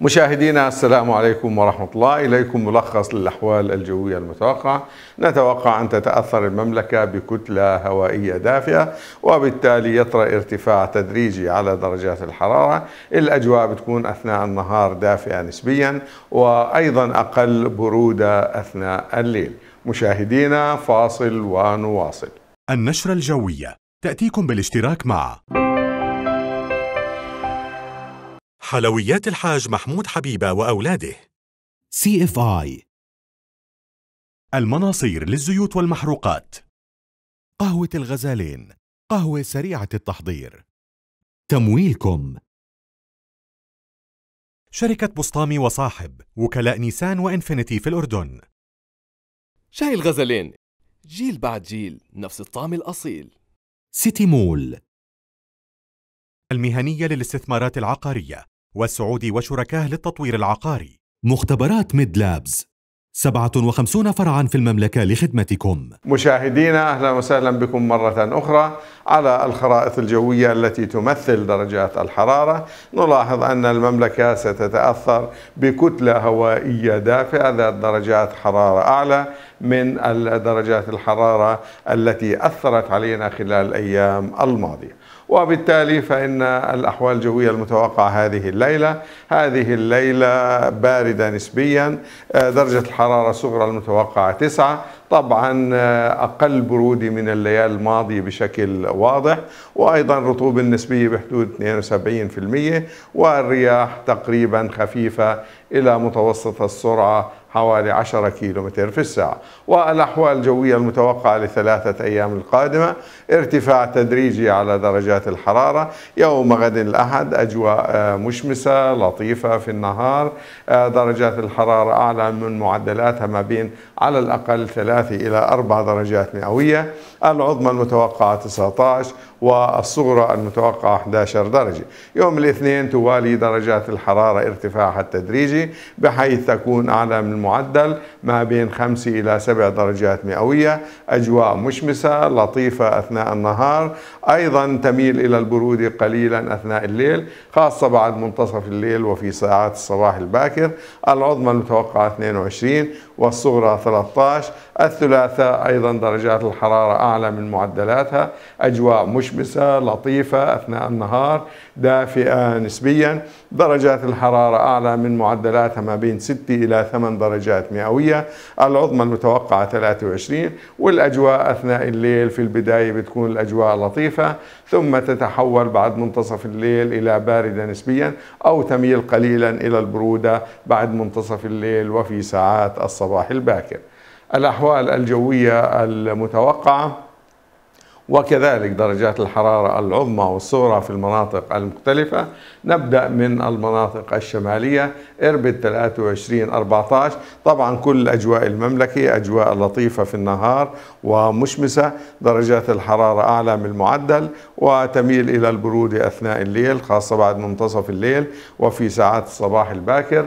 مشاهدينا السلام عليكم ورحمة الله إليكم ملخص للأحوال الجوية المتوقعة نتوقع أن تتأثر المملكة بكتلة هوائية دافئة وبالتالي يطرأ ارتفاع تدريجي على درجات الحرارة الأجواء بتكون أثناء النهار دافئة نسبيا وأيضا أقل برودة أثناء الليل مشاهدينا فاصل ونواصل النشرة الجوية تأتيكم بالاشتراك مع حلويات الحاج محمود حبيبة وأولاده سي اف اي المناصير للزيوت والمحروقات قهوة الغزالين قهوة سريعة التحضير تمويلكم شركة بسطامي وصاحب وكلاء نيسان وإنفينيتي في الأردن شاي الغزلين جيل بعد جيل نفس الطعم الأصيل سيتي مول المهنية للاستثمارات العقارية والسعود وشركاه للتطوير العقاري مختبرات ميد لابز 57 فرعا في المملكة لخدمتكم مشاهدينا أهلا وسهلا بكم مرة أخرى على الخرائط الجوية التي تمثل درجات الحرارة نلاحظ أن المملكة ستتأثر بكتلة هوائية دافئة ذات درجات حرارة أعلى من درجات الحرارة التي أثرت علينا خلال الأيام الماضية وبالتالي فإن الأحوال الجوية المتوقعة هذه الليلة هذه الليلة باردة نسبيا درجة الحرارة الصغرى المتوقعة 9 طبعا أقل برودة من الليالي الماضية بشكل واضح وأيضا رطوبة نسبية بحدود 72% والرياح تقريبا خفيفة إلى متوسط السرعة حوالي 10 كيلو متر في الساعة والأحوال الجوية المتوقعة لثلاثة أيام القادمة ارتفاع تدريجي على درجات الحرارة يوم غد الأحد أجواء آه، مشمسة لطيفة في النهار آه، درجات الحرارة أعلى من معدلاتها ما بين على الأقل ثلاثة إلى أربع درجات مئوية العظمى المتوقعة 19 والصغرى المتوقعة 11 درجة يوم الاثنين توالي درجات الحرارة ارتفاعها التدريجي بحيث تكون أعلى من المعدل ما بين 5 إلى 7 درجات مئوية أجواء مشمسة لطيفة أثناء النهار أيضا تميل إلى البرودة قليلا أثناء الليل خاصة بعد منتصف الليل وفي ساعات الصباح الباكر العظمى المتوقعة 22 والصغرى 13 الثلاثاء أيضا درجات الحرارة أعلى من معدلاتها أجواء مشمسة لطيفة أثناء النهار دافئة نسبيا درجات الحرارة أعلى من معدلاتها ما بين 6 إلى 8 درجات درجات مئوية العظمى المتوقعة 23 والأجواء أثناء الليل في البداية بتكون الأجواء لطيفة ثم تتحول بعد منتصف الليل إلى باردة نسبيا أو تميل قليلا إلى البرودة بعد منتصف الليل وفي ساعات الصباح الباكر الأحوال الجوية المتوقعة وكذلك درجات الحرارة العظمى والصغرى في المناطق المختلفة نبدأ من المناطق الشمالية إربد 23 14 طبعا كل أجواء المملكة أجواء لطيفة في النهار ومشمسة درجات الحرارة أعلى من المعدل وتميل إلى البرودة أثناء الليل خاصة بعد منتصف الليل وفي ساعات الصباح الباكر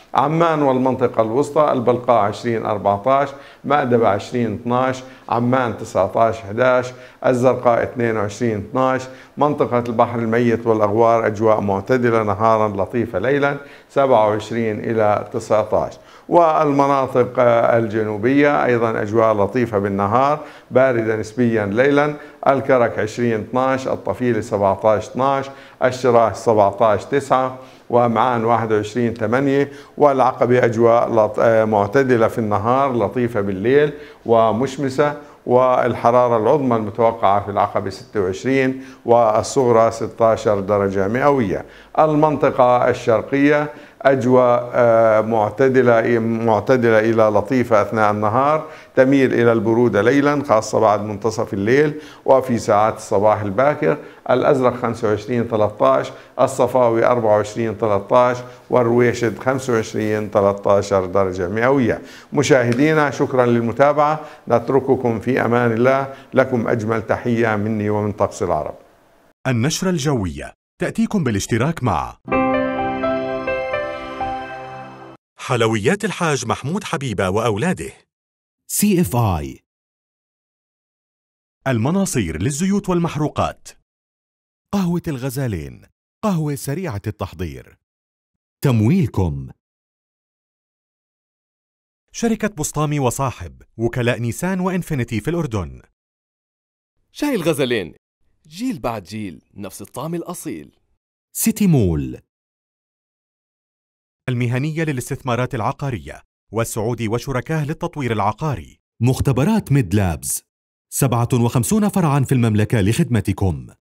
عمان والمنطقة الوسطى البلقاء 2014 مأدبة 2012 عمان 19 11 الزرقاء 22 12 منطقة البحر الميت والأغوار أجواء معتدلة نهارا لطيفة ليلا 27 إلى 19 والمناطق آه، الجنوبية أيضا أجواء لطيفة بالنهار باردة نسبيا ليلا الكرك 20 12 الطفيلة 17 12 الشراح 17 9 ومعان 21 8 والعقبة أجواء آه، معتدلة في النهار لطيفة بالليل ومشمسة والحرارة العظمى المتوقعة في العقبة 26 والصغرى 16 درجة مئوية المنطقة الشرقية أجواء آه، معتدلة معتدلة إلى لطيفة أثناء النهار تميل إلى البرودة ليلا خاصة بعد منتصف الليل وفي ساعات الصباح الباكر الأزرق 25 13 الصفاوي 24 13 والرويشد 25 13 درجة مئوية مشاهدينا شكرا للمتابعة نترككم في أمان الله لكم أجمل تحية مني ومن طقس العرب النشرة الجوية تأتيكم بالاشتراك مع حلويات الحاج محمود حبيبة وأولاده سي اف اي المناصير للزيوت والمحروقات قهوة الغزالين قهوة سريعة التحضير تمويلكم شركة بسطامي وصاحب وكلاء نيسان وإنفينيتي في الأردن شاي الغزلين جيل بعد جيل نفس الطعم الأصيل سيتي مول المهنية للاستثمارات العقارية والسعودي وشركاه للتطوير العقاري مختبرات ميد لابز 57 فرعا في المملكة لخدمتكم